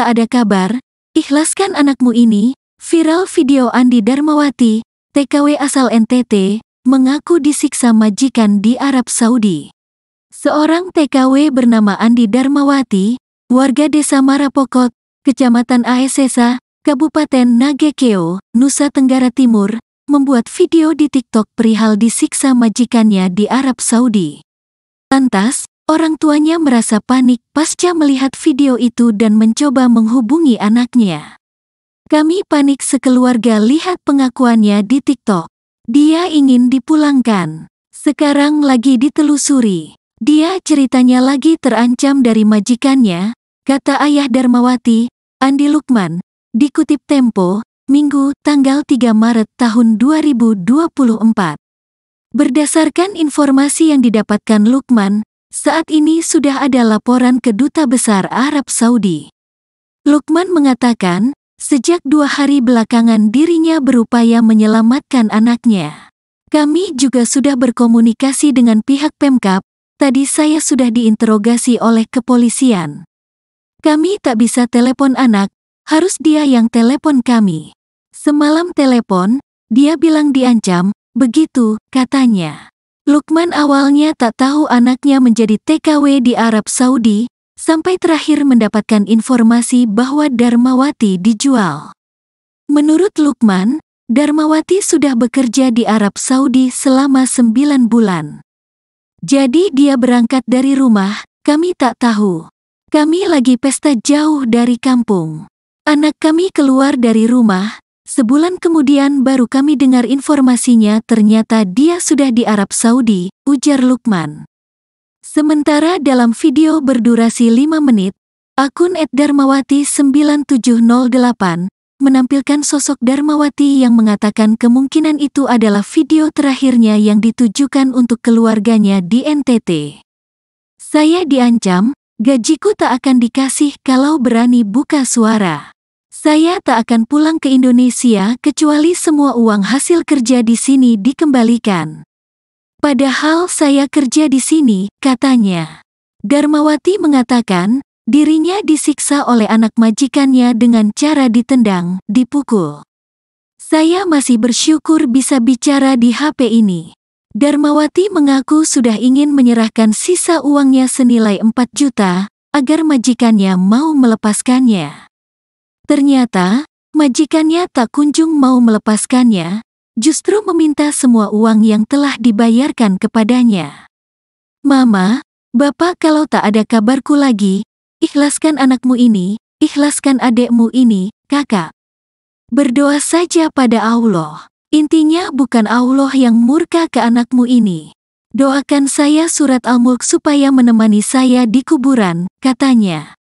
tak ada kabar, ikhlaskan anakmu ini, viral video Andi Darmawati, TKW asal NTT, mengaku disiksa majikan di Arab Saudi. Seorang TKW bernama Andi Darmawati, warga desa Marapokot, kecamatan Aesesa, Kabupaten Nagekeo, Nusa Tenggara Timur, membuat video di TikTok perihal disiksa majikannya di Arab Saudi. Lantas, Orang tuanya merasa panik pasca melihat video itu dan mencoba menghubungi anaknya. Kami panik sekeluarga lihat pengakuannya di TikTok. Dia ingin dipulangkan. Sekarang lagi ditelusuri. Dia ceritanya lagi terancam dari majikannya, kata ayah Darmawati, Andi Lukman, dikutip Tempo, Minggu, tanggal 3 Maret tahun 2024. Berdasarkan informasi yang didapatkan Lukman, saat ini sudah ada laporan ke Duta Besar Arab Saudi. Lukman mengatakan, sejak dua hari belakangan dirinya berupaya menyelamatkan anaknya. Kami juga sudah berkomunikasi dengan pihak Pemkap, tadi saya sudah diinterogasi oleh kepolisian. Kami tak bisa telepon anak, harus dia yang telepon kami. Semalam telepon, dia bilang diancam, begitu katanya. Lukman awalnya tak tahu anaknya menjadi TKW di Arab Saudi, sampai terakhir mendapatkan informasi bahwa Darmawati dijual. Menurut Lukman, Darmawati sudah bekerja di Arab Saudi selama sembilan bulan. Jadi dia berangkat dari rumah, kami tak tahu. Kami lagi pesta jauh dari kampung. Anak kami keluar dari rumah, Sebulan kemudian baru kami dengar informasinya ternyata dia sudah di Arab Saudi, ujar Lukman. Sementara dalam video berdurasi 5 menit, akun @darmawati9708 menampilkan sosok Darmawati yang mengatakan kemungkinan itu adalah video terakhirnya yang ditujukan untuk keluarganya di NTT. Saya diancam, gajiku tak akan dikasih kalau berani buka suara. Saya tak akan pulang ke Indonesia kecuali semua uang hasil kerja di sini dikembalikan. Padahal saya kerja di sini, katanya. Darmawati mengatakan, dirinya disiksa oleh anak majikannya dengan cara ditendang, dipukul. Saya masih bersyukur bisa bicara di HP ini. Darmawati mengaku sudah ingin menyerahkan sisa uangnya senilai 4 juta agar majikannya mau melepaskannya. Ternyata, majikannya tak kunjung mau melepaskannya, justru meminta semua uang yang telah dibayarkan kepadanya. Mama, Bapak kalau tak ada kabarku lagi, ikhlaskan anakmu ini, ikhlaskan adekmu ini, kakak. Berdoa saja pada Allah. Intinya bukan Allah yang murka ke anakmu ini. Doakan saya surat Al-Mulk supaya menemani saya di kuburan, katanya.